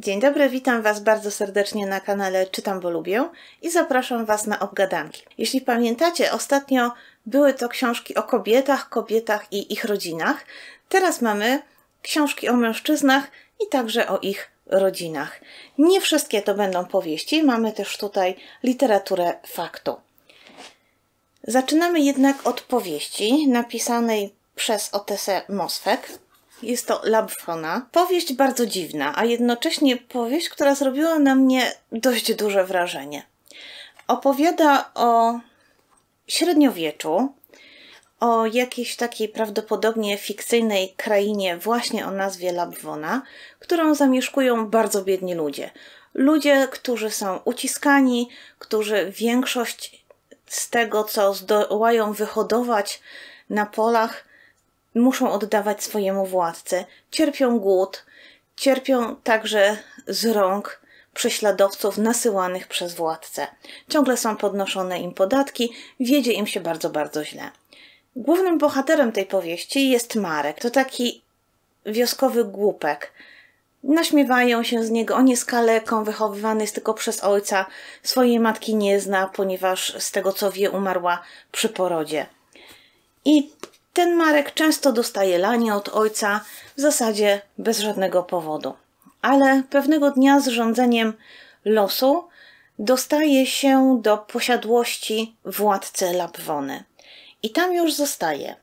Dzień dobry, witam Was bardzo serdecznie na kanale Czytam, bo lubię i zapraszam Was na obgadanki. Jeśli pamiętacie, ostatnio były to książki o kobietach, kobietach i ich rodzinach. Teraz mamy książki o mężczyznach i także o ich rodzinach. Nie wszystkie to będą powieści, mamy też tutaj literaturę faktu. Zaczynamy jednak od powieści napisanej przez Otesę Mosfek. Jest to Labwona. Powieść bardzo dziwna, a jednocześnie powieść, która zrobiła na mnie dość duże wrażenie. Opowiada o średniowieczu, o jakiejś takiej prawdopodobnie fikcyjnej krainie właśnie o nazwie Labwona, którą zamieszkują bardzo biedni ludzie. Ludzie, którzy są uciskani, którzy większość z tego, co zdołają wyhodować na polach, muszą oddawać swojemu władcy. Cierpią głód, cierpią także z rąk prześladowców nasyłanych przez władcę. Ciągle są podnoszone im podatki, wiedzie im się bardzo, bardzo źle. Głównym bohaterem tej powieści jest Marek. To taki wioskowy głupek. Naśmiewają się z niego, on jest kaleką, wychowywany jest tylko przez ojca, swojej matki nie zna, ponieważ z tego co wie umarła przy porodzie. I ten Marek często dostaje lanie od ojca, w zasadzie bez żadnego powodu. Ale pewnego dnia z rządzeniem losu dostaje się do posiadłości władcy Lapwony. I tam już zostaje.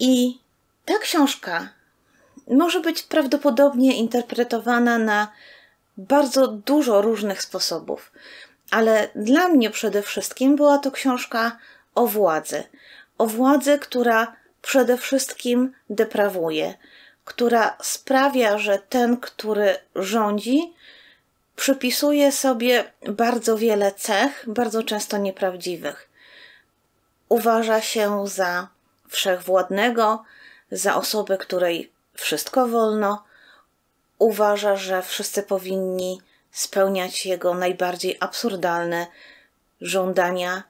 I ta książka może być prawdopodobnie interpretowana na bardzo dużo różnych sposobów, ale dla mnie przede wszystkim była to książka o władzy. O władzy, która przede wszystkim deprawuje, która sprawia, że ten, który rządzi, przypisuje sobie bardzo wiele cech, bardzo często nieprawdziwych. Uważa się za wszechwładnego, za osobę, której wszystko wolno. Uważa, że wszyscy powinni spełniać jego najbardziej absurdalne żądania,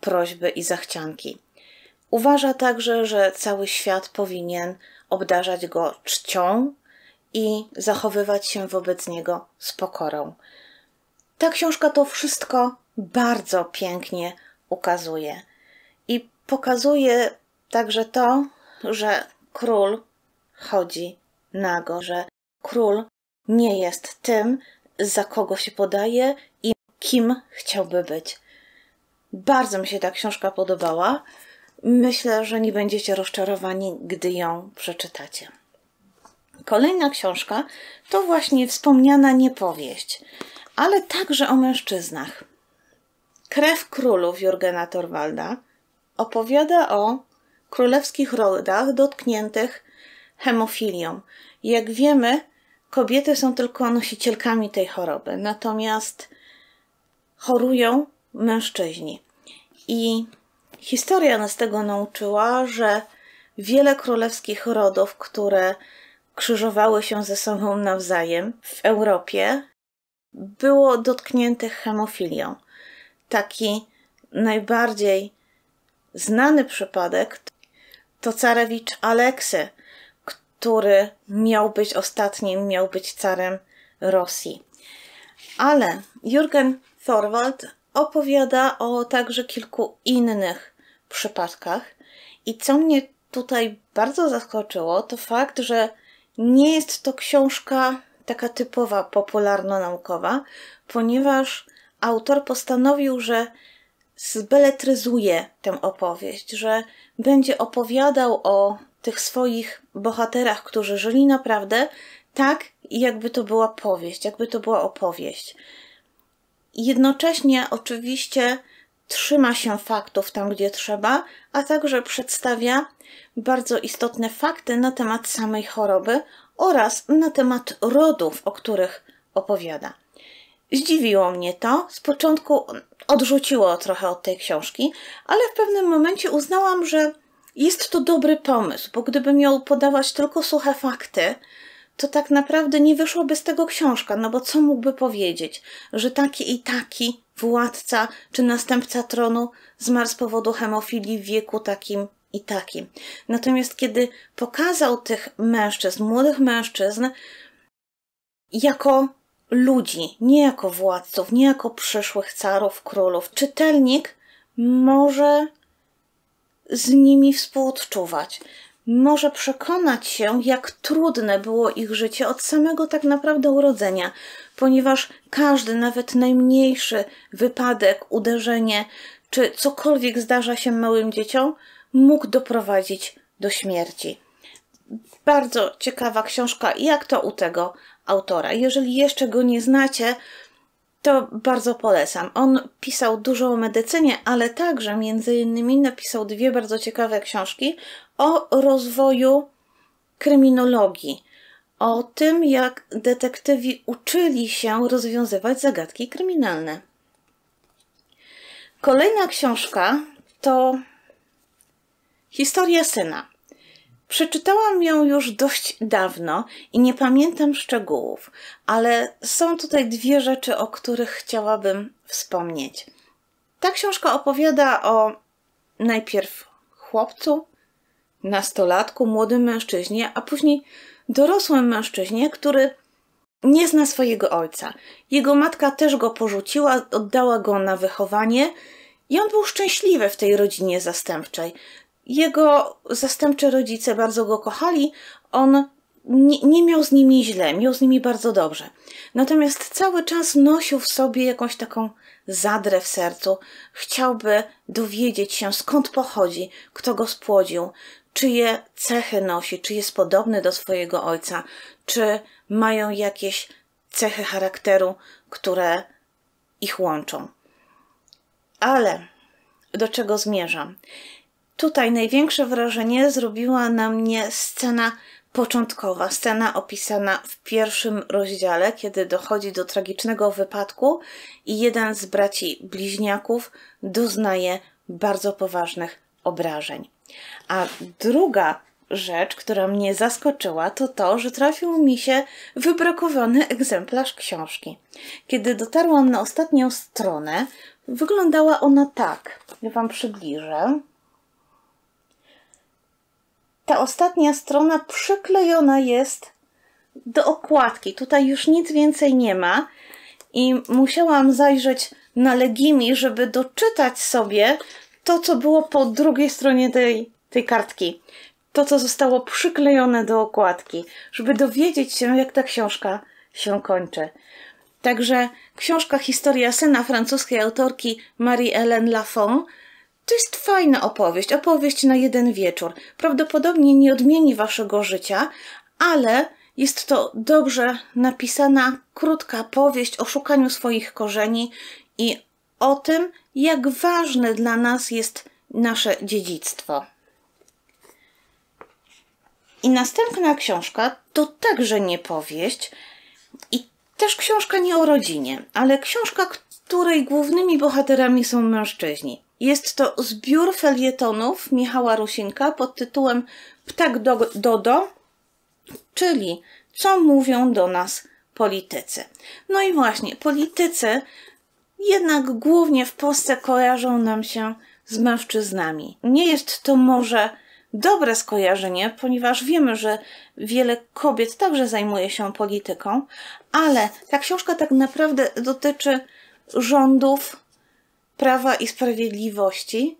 prośby i zachcianki. Uważa także, że cały świat powinien obdarzać go czcią i zachowywać się wobec niego z pokorą. Ta książka to wszystko bardzo pięknie ukazuje i pokazuje także to, że król chodzi nago, że król nie jest tym, za kogo się podaje i kim chciałby być. Bardzo mi się ta książka podobała. Myślę, że nie będziecie rozczarowani, gdy ją przeczytacie. Kolejna książka to właśnie wspomniana niepowieść, ale także o mężczyznach. Krew królów Jurgena Torwalda opowiada o królewskich rodach dotkniętych hemofilią. Jak wiemy, kobiety są tylko nosicielkami tej choroby, natomiast chorują mężczyźni. I Historia nas tego nauczyła, że wiele królewskich rodów, które krzyżowały się ze sobą nawzajem w Europie, było dotkniętych hemofilią. Taki najbardziej znany przypadek to carewicz Aleksy, który miał być ostatnim, miał być carem Rosji. Ale Jürgen Thorwald opowiada o także kilku innych przypadkach. I co mnie tutaj bardzo zaskoczyło, to fakt, że nie jest to książka taka typowa popularno-naukowa, ponieważ autor postanowił, że zbeletryzuje tę opowieść, że będzie opowiadał o tych swoich bohaterach, którzy żyli naprawdę tak, jakby to była powieść, jakby to była opowieść. Jednocześnie, oczywiście, trzyma się faktów tam, gdzie trzeba, a także przedstawia bardzo istotne fakty na temat samej choroby oraz na temat rodów, o których opowiada. Zdziwiło mnie to. Z początku odrzuciło trochę od tej książki, ale w pewnym momencie uznałam, że jest to dobry pomysł, bo gdybym miał podawać tylko suche fakty, to tak naprawdę nie wyszłoby z tego książka, no bo co mógłby powiedzieć, że taki i taki władca czy następca tronu zmarł z powodu hemofilii w wieku takim i takim. Natomiast kiedy pokazał tych mężczyzn, młodych mężczyzn, jako ludzi, nie jako władców, nie jako przyszłych carów, królów, czytelnik może z nimi współodczuwać, może przekonać się, jak trudne było ich życie od samego tak naprawdę urodzenia, ponieważ każdy, nawet najmniejszy wypadek, uderzenie czy cokolwiek zdarza się małym dzieciom, mógł doprowadzić do śmierci. Bardzo ciekawa książka, jak to u tego autora. Jeżeli jeszcze go nie znacie, to bardzo polecam. On pisał dużo o medycynie, ale także między innymi napisał dwie bardzo ciekawe książki o rozwoju kryminologii, o tym jak detektywi uczyli się rozwiązywać zagadki kryminalne. Kolejna książka to Historia syna. Przeczytałam ją już dość dawno i nie pamiętam szczegółów, ale są tutaj dwie rzeczy, o których chciałabym wspomnieć. Ta książka opowiada o najpierw chłopcu, nastolatku, młodym mężczyźnie, a później dorosłym mężczyźnie, który nie zna swojego ojca. Jego matka też go porzuciła, oddała go na wychowanie i on był szczęśliwy w tej rodzinie zastępczej jego zastępcze rodzice bardzo go kochali, on nie, nie, miał z nimi źle, miał z nimi bardzo dobrze. Natomiast cały czas nosił w sobie jakąś taką zadrę w sercu. Chciałby dowiedzieć się, skąd pochodzi, kto go spłodził, czyje cechy nosi, czy jest podobny do swojego ojca, czy mają jakieś cechy charakteru, które ich łączą. Ale do czego zmierzam? Tutaj największe wrażenie zrobiła na mnie scena początkowa, scena opisana w pierwszym rozdziale, kiedy dochodzi do tragicznego wypadku i jeden z braci bliźniaków doznaje bardzo poważnych obrażeń. A druga rzecz, która mnie zaskoczyła, to to, że trafił mi się wybrakowany egzemplarz książki. Kiedy dotarłam na ostatnią stronę, wyglądała ona tak. Ja Wam przybliżę ta ostatnia strona przyklejona jest do okładki. Tutaj już nic więcej nie ma i musiałam zajrzeć na Legimi, żeby doczytać sobie to, co było po drugiej stronie tej, tej kartki. To, co zostało przyklejone do okładki, żeby dowiedzieć się, jak ta książka się kończy. Także książka Historia syna francuskiej autorki Marie-Hélène Lafont to jest fajna opowieść, opowieść na jeden wieczór. Prawdopodobnie nie odmieni waszego życia, ale jest to dobrze napisana, krótka powieść o szukaniu swoich korzeni i o tym, jak ważne dla nas jest nasze dziedzictwo. I następna książka to także nie powieść i też książka nie o rodzinie, ale książka, której głównymi bohaterami są mężczyźni. Jest to zbiór felietonów Michała Rusinka pod tytułem Ptak do Dodo, czyli co mówią do nas politycy. No i właśnie, politycy jednak głównie w Polsce kojarzą nam się z mężczyznami. Nie jest to może dobre skojarzenie, ponieważ wiemy, że wiele kobiet także zajmuje się polityką, ale ta książka tak naprawdę dotyczy rządów Prawa i Sprawiedliwości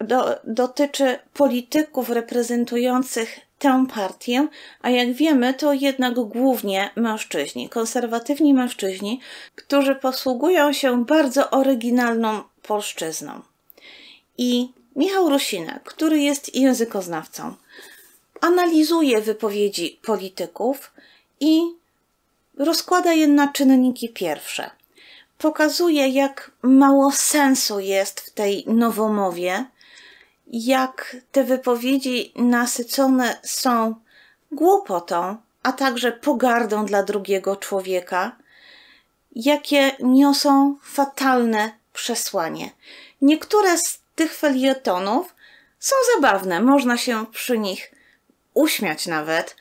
do, dotyczy polityków reprezentujących tę partię, a jak wiemy, to jednak głównie mężczyźni, konserwatywni mężczyźni, którzy posługują się bardzo oryginalną polszczyzną. I Michał Rusinek, który jest językoznawcą, analizuje wypowiedzi polityków i rozkłada je na czynniki pierwsze – pokazuje, jak mało sensu jest w tej nowomowie, jak te wypowiedzi nasycone są głupotą, a także pogardą dla drugiego człowieka, jakie niosą fatalne przesłanie. Niektóre z tych felietonów są zabawne, można się przy nich uśmiać nawet.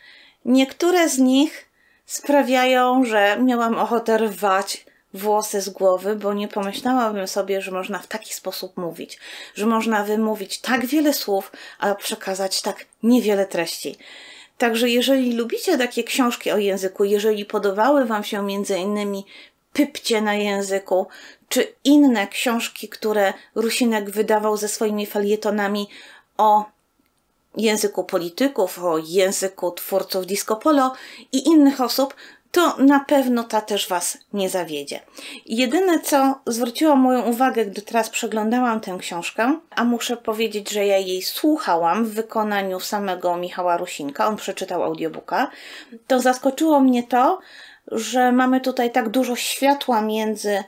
Niektóre z nich sprawiają, że miałam ochotę rwać włosy z głowy, bo nie pomyślałabym sobie, że można w taki sposób mówić, że można wymówić tak wiele słów, a przekazać tak niewiele treści. Także jeżeli lubicie takie książki o języku, jeżeli podobały Wam się między innymi Pypcie na języku, czy inne książki, które Rusinek wydawał ze swoimi felietonami o języku polityków, o języku twórców disco polo i innych osób, to na pewno ta też Was nie zawiedzie. Jedyne, co zwróciło moją uwagę, gdy teraz przeglądałam tę książkę, a muszę powiedzieć, że ja jej słuchałam w wykonaniu samego Michała Rusinka, on przeczytał audiobooka, to zaskoczyło mnie to, że mamy tutaj tak dużo światła między,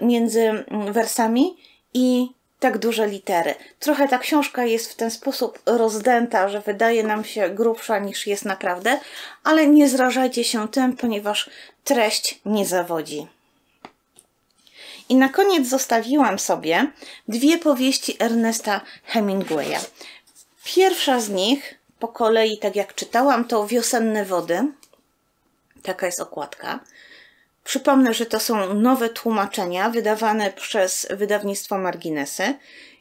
między mm, wersami i tak duże litery. Trochę ta książka jest w ten sposób rozdęta, że wydaje nam się grubsza niż jest naprawdę, ale nie zrażajcie się tym, ponieważ treść nie zawodzi. I na koniec zostawiłam sobie dwie powieści Ernesta Hemingwaya. Pierwsza z nich, po kolei, tak jak czytałam, to Wiosenne Wody. Taka jest okładka. Przypomnę, że to są nowe tłumaczenia wydawane przez wydawnictwo Marginesy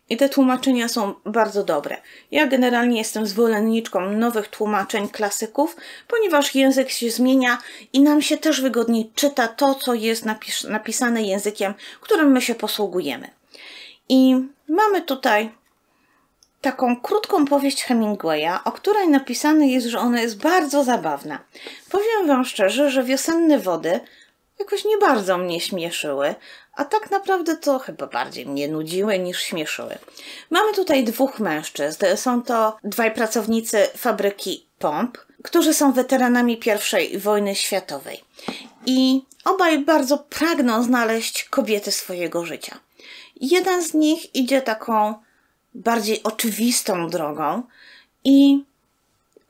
i te tłumaczenia są bardzo dobre. Ja generalnie jestem zwolenniczką nowych tłumaczeń klasyków, ponieważ język się zmienia i nam się też wygodniej czyta to, co jest napis napisane językiem, którym my się posługujemy. I mamy tutaj taką krótką powieść Hemingwaya, o której napisane jest, że ona jest bardzo zabawna. Powiem Wam szczerze, że Wiosenne Wody jakoś nie bardzo mnie śmieszyły, a tak naprawdę to chyba bardziej mnie nudziły niż śmieszyły. Mamy tutaj dwóch mężczyzn. Są to dwaj pracownicy fabryki pomp, którzy są weteranami I wojny światowej. I obaj bardzo pragną znaleźć kobiety swojego życia. Jeden z nich idzie taką bardziej oczywistą drogą i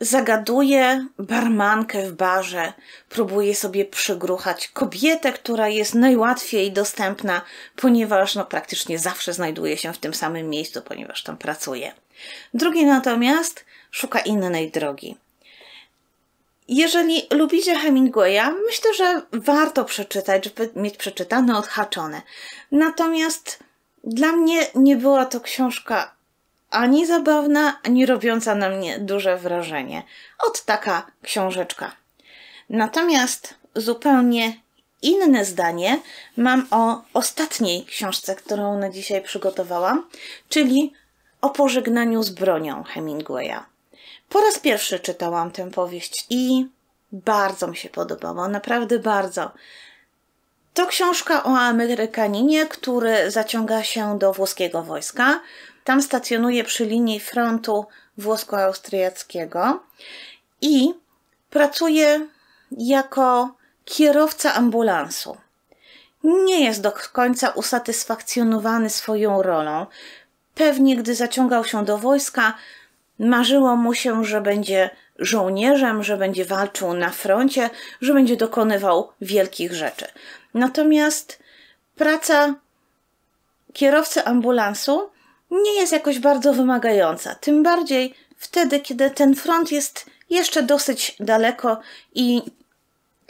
zagaduje barmankę w barze, próbuje sobie przygruchać kobietę, która jest najłatwiej dostępna, ponieważ no, praktycznie zawsze znajduje się w tym samym miejscu, ponieważ tam pracuje. Drugi natomiast szuka innej drogi. Jeżeli lubicie Hemingwaya, myślę, że warto przeczytać, żeby mieć przeczytane, odhaczone. Natomiast dla mnie nie była to książka ani zabawna, ani robiąca na mnie duże wrażenie. Od taka książeczka. Natomiast zupełnie inne zdanie mam o ostatniej książce, którą na dzisiaj przygotowałam, czyli o pożegnaniu z bronią Hemingwaya. Po raz pierwszy czytałam tę powieść i bardzo mi się podobało, naprawdę bardzo. To książka o Amerykaninie, który zaciąga się do włoskiego wojska, tam stacjonuje przy linii frontu włosko-austriackiego i pracuje jako kierowca ambulansu. Nie jest do końca usatysfakcjonowany swoją rolą. Pewnie gdy zaciągał się do wojska, marzyło mu się, że będzie żołnierzem, że będzie walczył na froncie, że będzie dokonywał wielkich rzeczy. Natomiast praca kierowcy ambulansu nie jest jakoś bardzo wymagająca. Tym bardziej wtedy, kiedy ten front jest jeszcze dosyć daleko i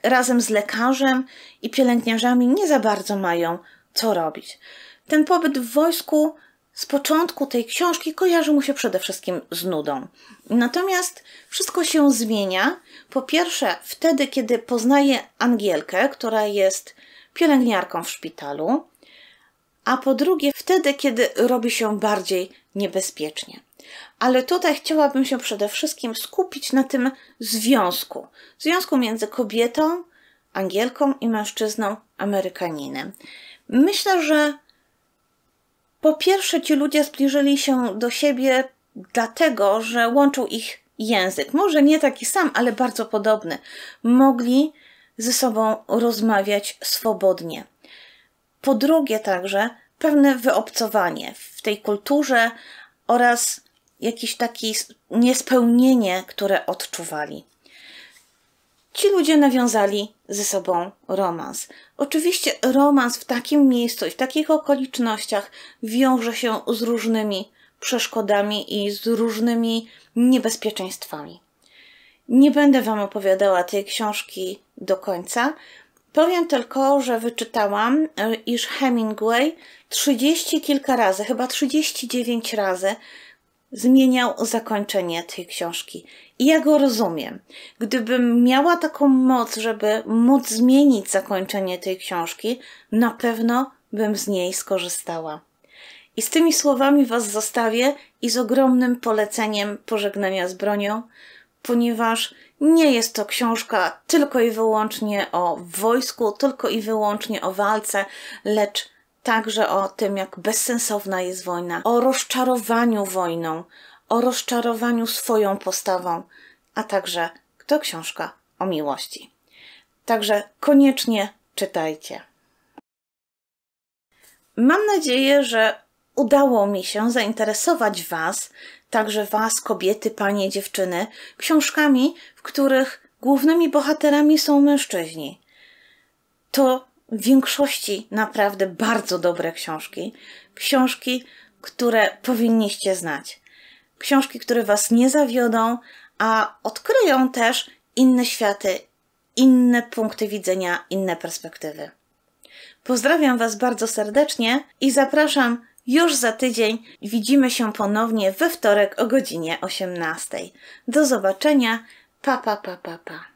razem z lekarzem i pielęgniarzami nie za bardzo mają co robić. Ten pobyt w wojsku z początku tej książki kojarzy mu się przede wszystkim z nudą. Natomiast wszystko się zmienia. Po pierwsze, wtedy, kiedy poznaje Angielkę, która jest pielęgniarką w szpitalu, a po drugie wtedy, kiedy robi się bardziej niebezpiecznie. Ale tutaj chciałabym się przede wszystkim skupić na tym związku związku między kobietą, Angielką i mężczyzną Amerykaninem. Myślę, że po pierwsze ci ludzie zbliżyli się do siebie dlatego, że łączył ich język. Może nie taki sam, ale bardzo podobny. Mogli ze sobą rozmawiać swobodnie. Po drugie, także pewne wyobcowanie w tej kulturze oraz jakieś takie niespełnienie, które odczuwali. Ci ludzie nawiązali ze sobą romans. Oczywiście romans w takim miejscu i w takich okolicznościach wiąże się z różnymi przeszkodami i z różnymi niebezpieczeństwami. Nie będę Wam opowiadała tej książki do końca, Powiem tylko, że wyczytałam, e, iż Hemingway trzydzieści kilka razy, chyba 39 razy zmieniał zakończenie tej książki. I ja go rozumiem. Gdybym miała taką moc, żeby móc zmienić zakończenie tej książki, na pewno bym z niej skorzystała. I z tymi słowami Was zostawię i z ogromnym poleceniem pożegnania z bronią, ponieważ nie jest to książka tylko i wyłącznie o wojsku, tylko i wyłącznie o walce, lecz także o tym, jak bezsensowna jest wojna, o rozczarowaniu wojną, o rozczarowaniu swoją postawą, a także to książka o miłości. Także koniecznie czytajcie. Mam nadzieję, że udało mi się zainteresować Was także Was, kobiety, panie, dziewczyny, książkami, w których głównymi bohaterami są mężczyźni. To w większości naprawdę bardzo dobre książki. Książki, które powinniście znać. Książki, które Was nie zawiodą, a odkryją też inne światy, inne punkty widzenia, inne perspektywy. Pozdrawiam Was bardzo serdecznie i zapraszam już za tydzień widzimy się ponownie we wtorek o godzinie 18. Do zobaczenia. Pa, pa, pa, pa, pa.